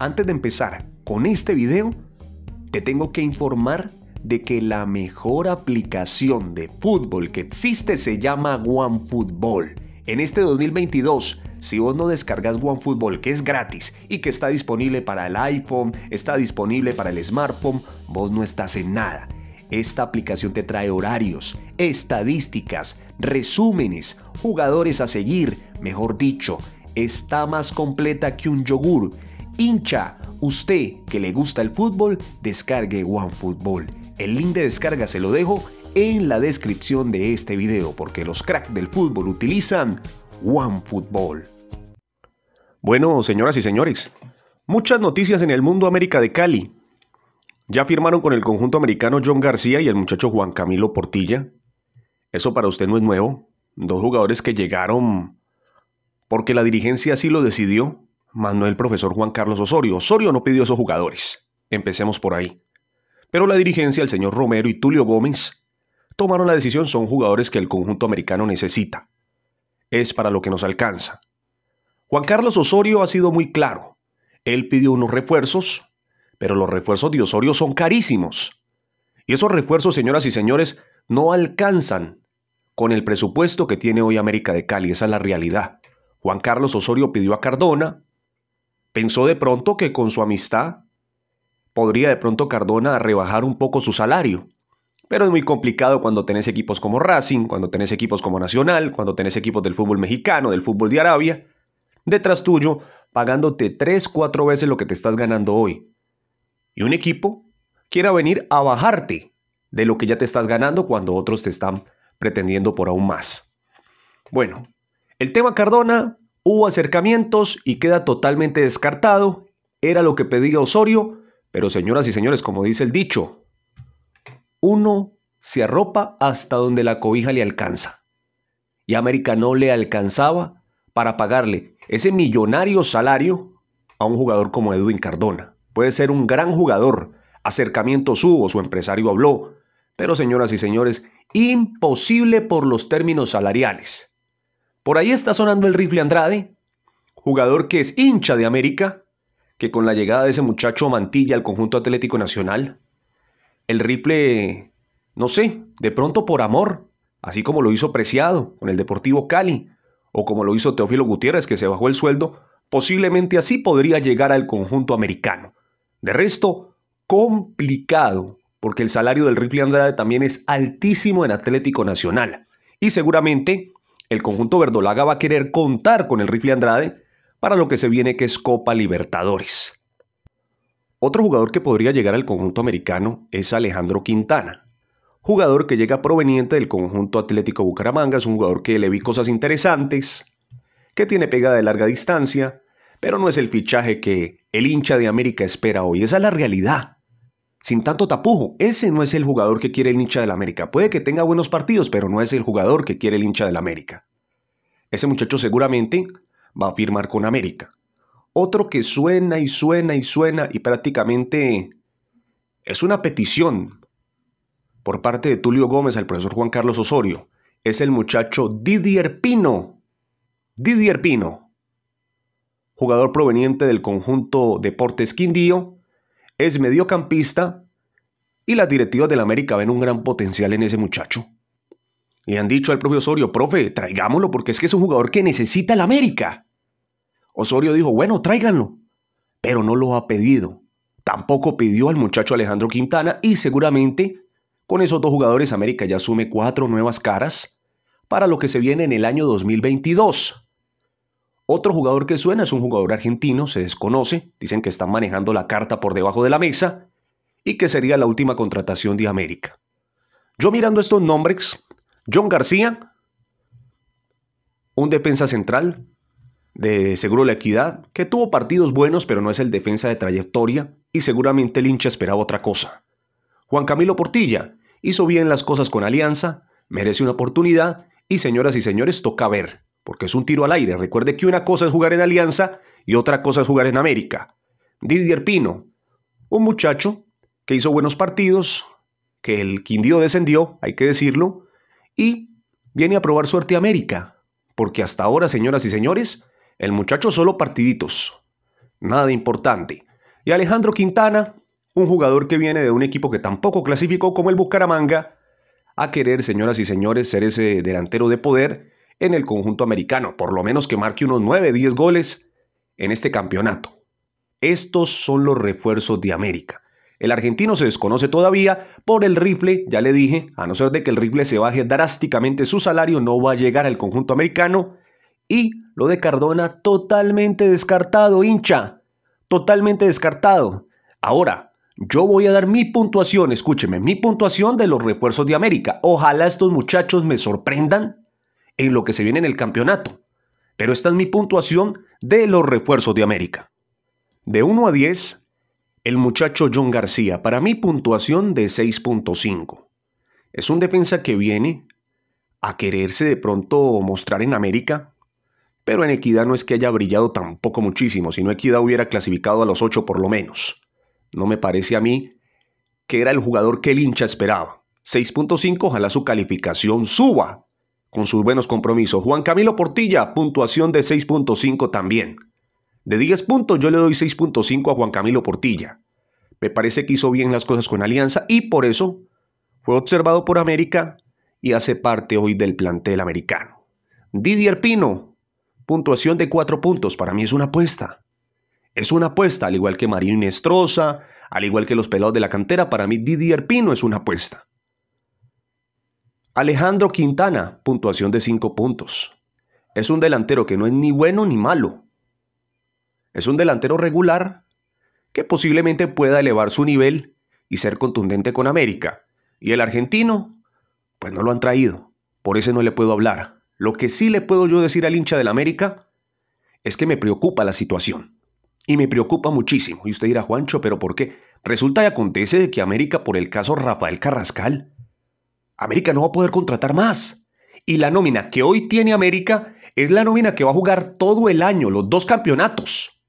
Antes de empezar con este video, te tengo que informar de que la mejor aplicación de fútbol que existe se llama OneFootball. En este 2022, si vos no descargas OneFootball, que es gratis y que está disponible para el iPhone, está disponible para el smartphone, vos no estás en nada. Esta aplicación te trae horarios, estadísticas, resúmenes, jugadores a seguir, mejor dicho, está más completa que un yogur hincha, usted que le gusta el fútbol, descargue OneFootball. El link de descarga se lo dejo en la descripción de este video porque los cracks del fútbol utilizan OneFootball. Bueno, señoras y señores, muchas noticias en el mundo América de Cali. Ya firmaron con el conjunto americano John García y el muchacho Juan Camilo Portilla. Eso para usted no es nuevo. Dos jugadores que llegaron porque la dirigencia así lo decidió más no el profesor Juan Carlos Osorio. Osorio no pidió esos jugadores. Empecemos por ahí. Pero la dirigencia, el señor Romero y Tulio Gómez, tomaron la decisión, son jugadores que el conjunto americano necesita. Es para lo que nos alcanza. Juan Carlos Osorio ha sido muy claro. Él pidió unos refuerzos, pero los refuerzos de Osorio son carísimos. Y esos refuerzos, señoras y señores, no alcanzan con el presupuesto que tiene hoy América de Cali. Esa es la realidad. Juan Carlos Osorio pidió a Cardona, Pensó de pronto que con su amistad podría de pronto Cardona rebajar un poco su salario. Pero es muy complicado cuando tenés equipos como Racing, cuando tenés equipos como Nacional, cuando tenés equipos del fútbol mexicano, del fútbol de Arabia, detrás tuyo pagándote 3, 4 veces lo que te estás ganando hoy. Y un equipo quiera venir a bajarte de lo que ya te estás ganando cuando otros te están pretendiendo por aún más. Bueno, el tema Cardona Hubo acercamientos y queda totalmente descartado. Era lo que pedía Osorio, pero señoras y señores, como dice el dicho, uno se arropa hasta donde la cobija le alcanza. Y América no le alcanzaba para pagarle ese millonario salario a un jugador como Edwin Cardona. Puede ser un gran jugador. Acercamientos hubo, su empresario habló. Pero señoras y señores, imposible por los términos salariales. Por ahí está sonando el rifle Andrade, jugador que es hincha de América, que con la llegada de ese muchacho Mantilla al conjunto Atlético Nacional, el rifle, no sé, de pronto por amor, así como lo hizo Preciado con el Deportivo Cali, o como lo hizo Teófilo Gutiérrez, que se bajó el sueldo, posiblemente así podría llegar al conjunto americano. De resto, complicado, porque el salario del rifle Andrade también es altísimo en Atlético Nacional, y seguramente el conjunto verdolaga va a querer contar con el rifle Andrade para lo que se viene que es Copa Libertadores. Otro jugador que podría llegar al conjunto americano es Alejandro Quintana, jugador que llega proveniente del conjunto Atlético Bucaramanga, es un jugador que le vi cosas interesantes, que tiene pegada de larga distancia, pero no es el fichaje que el hincha de América espera hoy, esa es la realidad sin tanto tapujo. Ese no es el jugador que quiere el hincha del América. Puede que tenga buenos partidos, pero no es el jugador que quiere el hincha del América. Ese muchacho seguramente va a firmar con América. Otro que suena y suena y suena y prácticamente es una petición por parte de Tulio Gómez al profesor Juan Carlos Osorio. Es el muchacho Didier Pino. Didier Pino. Jugador proveniente del conjunto Deportes Quindío, es mediocampista y las directivas del América ven un gran potencial en ese muchacho. Le han dicho al propio Osorio, profe, traigámoslo porque es que es un jugador que necesita el América. Osorio dijo, bueno, tráiganlo, pero no lo ha pedido. Tampoco pidió al muchacho Alejandro Quintana y seguramente con esos dos jugadores América ya asume cuatro nuevas caras para lo que se viene en el año 2022. Otro jugador que suena es un jugador argentino, se desconoce, dicen que están manejando la carta por debajo de la mesa y que sería la última contratación de América. Yo mirando estos nombres, John García, un defensa central de Seguro La Equidad, que tuvo partidos buenos pero no es el defensa de trayectoria y seguramente el hincha esperaba otra cosa. Juan Camilo Portilla hizo bien las cosas con Alianza, merece una oportunidad y señoras y señores toca ver porque es un tiro al aire. Recuerde que una cosa es jugar en Alianza y otra cosa es jugar en América. Didier Pino, un muchacho que hizo buenos partidos, que el Quindío descendió, hay que decirlo, y viene a probar suerte América, porque hasta ahora, señoras y señores, el muchacho solo partiditos, nada importante. Y Alejandro Quintana, un jugador que viene de un equipo que tampoco clasificó como el Bucaramanga, a querer, señoras y señores, ser ese delantero de poder en el conjunto americano, por lo menos que marque unos 9, 10 goles en este campeonato. Estos son los refuerzos de América. El argentino se desconoce todavía por el rifle, ya le dije, a no ser de que el rifle se baje drásticamente su salario, no va a llegar al conjunto americano. Y lo de Cardona totalmente descartado, hincha, totalmente descartado. Ahora, yo voy a dar mi puntuación, escúcheme, mi puntuación de los refuerzos de América. Ojalá estos muchachos me sorprendan en lo que se viene en el campeonato. Pero esta es mi puntuación de los refuerzos de América. De 1 a 10, el muchacho John García, para mi puntuación de 6.5. Es un defensa que viene a quererse de pronto mostrar en América, pero en Equidad no es que haya brillado tampoco muchísimo, si no Equidad hubiera clasificado a los 8 por lo menos. No me parece a mí que era el jugador que el hincha esperaba. 6.5, ojalá su calificación suba con sus buenos compromisos. Juan Camilo Portilla, puntuación de 6.5 también. De 10 puntos yo le doy 6.5 a Juan Camilo Portilla. Me parece que hizo bien las cosas con Alianza y por eso fue observado por América y hace parte hoy del plantel americano. Didier Pino, puntuación de 4 puntos, para mí es una apuesta. Es una apuesta, al igual que Marín Estroza, al igual que los pelados de la cantera, para mí Didier Pino es una apuesta. Alejandro Quintana, puntuación de 5 puntos. Es un delantero que no es ni bueno ni malo. Es un delantero regular que posiblemente pueda elevar su nivel y ser contundente con América. Y el argentino, pues no lo han traído. Por eso no le puedo hablar. Lo que sí le puedo yo decir al hincha del América es que me preocupa la situación. Y me preocupa muchísimo. Y usted dirá, Juancho, ¿pero por qué? Resulta y acontece de que América, por el caso Rafael Carrascal, América no va a poder contratar más. Y la nómina que hoy tiene América es la nómina que va a jugar todo el año, los dos campeonatos.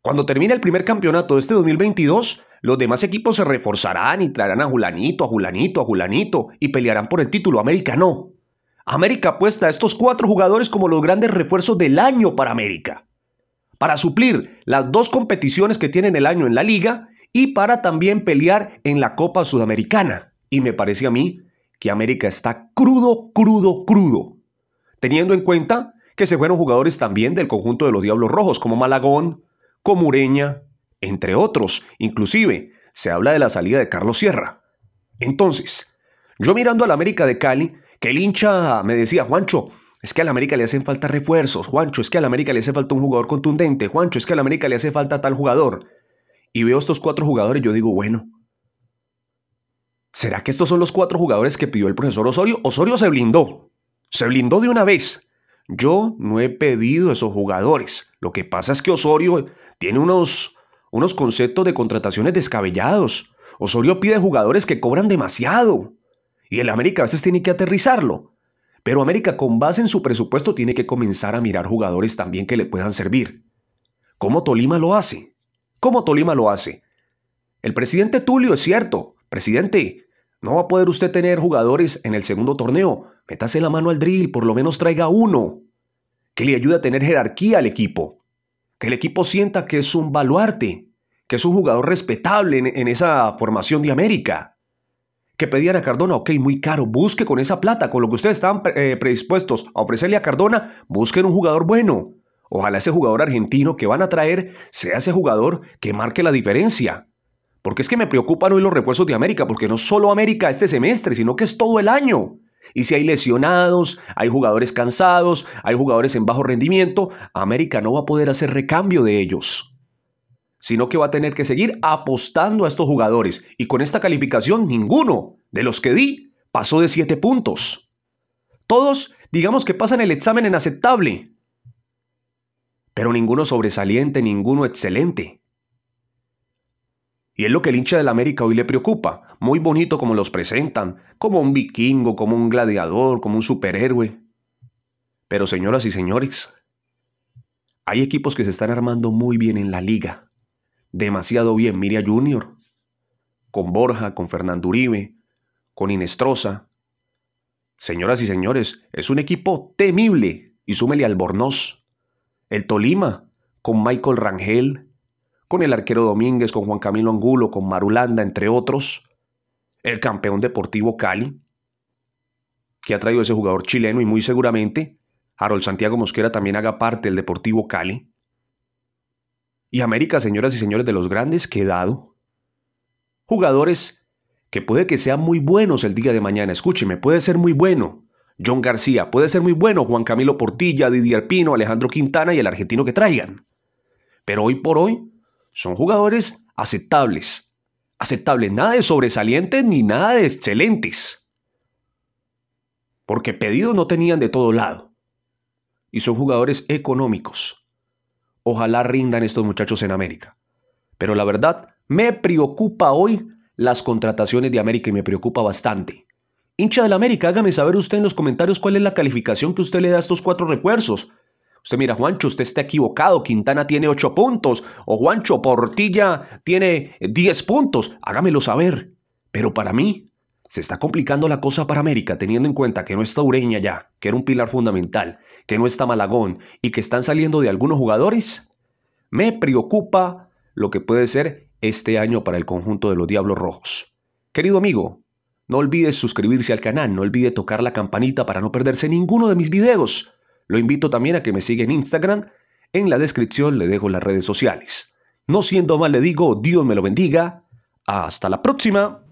Cuando termine el primer campeonato de este 2022, los demás equipos se reforzarán y traerán a Julanito, a Julanito, a Julanito y pelearán por el título. América no. América apuesta a estos cuatro jugadores como los grandes refuerzos del año para América. Para suplir las dos competiciones que tienen el año en la liga y para también pelear en la Copa Sudamericana. Y me parece a mí que América está crudo, crudo, crudo. Teniendo en cuenta que se fueron jugadores también del conjunto de los Diablos Rojos, como Malagón, como Ureña, entre otros. Inclusive, se habla de la salida de Carlos Sierra. Entonces, yo mirando al América de Cali, que el hincha me decía, Juancho, es que la América le hacen falta refuerzos, Juancho, es que la América le hace falta un jugador contundente, Juancho, es que la América le hace falta tal jugador. Y veo estos cuatro jugadores y yo digo, bueno, ¿Será que estos son los cuatro jugadores que pidió el profesor Osorio? Osorio se blindó. Se blindó de una vez. Yo no he pedido esos jugadores. Lo que pasa es que Osorio tiene unos, unos conceptos de contrataciones descabellados. Osorio pide jugadores que cobran demasiado. Y el América a veces tiene que aterrizarlo. Pero América con base en su presupuesto tiene que comenzar a mirar jugadores también que le puedan servir. ¿Cómo Tolima lo hace? ¿Cómo Tolima lo hace? El presidente Tulio es cierto. Presidente, no va a poder usted tener jugadores en el segundo torneo. Métase la mano al drill, por lo menos traiga uno. Que le ayude a tener jerarquía al equipo. Que el equipo sienta que es un baluarte, que es un jugador respetable en, esa formación de América. Que pedían a Cardona, ok, muy caro, busque con esa plata, con lo que ustedes están eh, predispuestos a ofrecerle a Cardona, busquen un jugador bueno. Ojalá ese jugador argentino que van a traer sea ese jugador que marque la diferencia porque es que me preocupan hoy los refuerzos de América, porque no solo América este semestre, sino que es todo el año. Y si hay lesionados, hay jugadores cansados, hay jugadores en bajo rendimiento, América no va a poder hacer recambio de ellos, sino que va a tener que seguir apostando a estos jugadores. Y con esta calificación, ninguno de los que di pasó de 7 puntos. Todos, digamos que pasan el examen en aceptable, pero ninguno sobresaliente, ninguno excelente. Y es lo que el hincha del América hoy le preocupa. Muy bonito como los presentan, como un vikingo, como un gladiador, como un superhéroe. Pero señoras y señores, hay equipos que se están armando muy bien en la liga. Demasiado bien, Miria Junior, con Borja, con Fernando Uribe, con Inestrosa. Señoras y señores, es un equipo temible. Y súmele Albornoz. El Tolima, con Michael Rangel, con el arquero Domínguez, con Juan Camilo Angulo, con Marulanda, entre otros, el campeón deportivo Cali, que ha traído ese jugador chileno y muy seguramente Harold Santiago Mosquera también haga parte del Deportivo Cali. Y América, señoras y señores, de los grandes quedado. Jugadores que puede que sean muy buenos el día de mañana. Escúcheme, puede ser muy bueno John García, puede ser muy bueno Juan Camilo Portilla, Didier Pino, Alejandro Quintana y el argentino que traigan. Pero hoy por hoy son jugadores aceptables. Aceptables, nada de sobresalientes ni nada de excelentes. Porque pedidos no tenían de todo lado. Y son jugadores económicos. Ojalá rindan estos muchachos en América. Pero la verdad, me preocupa hoy las contrataciones de América y me preocupa bastante. Hincha del América, hágame saber usted en los comentarios cuál es la calificación que usted le da a estos cuatro refuerzos. Usted mira, Juancho, usted está equivocado. Quintana tiene 8 puntos. O Juancho Portilla tiene 10 puntos. Hágamelo saber. Pero para mí, se está complicando la cosa para América, teniendo en cuenta que no está Ureña ya, que era un pilar fundamental, que no está Malagón y que están saliendo de algunos jugadores. Me preocupa lo que puede ser este año para el conjunto de los Diablos Rojos. Querido amigo, no olvides suscribirse al canal, no olvide tocar la campanita para no perderse ninguno de mis videos. Lo invito también a que me siga en Instagram. En la descripción le dejo las redes sociales. No siendo más, le digo, Dios me lo bendiga. Hasta la próxima.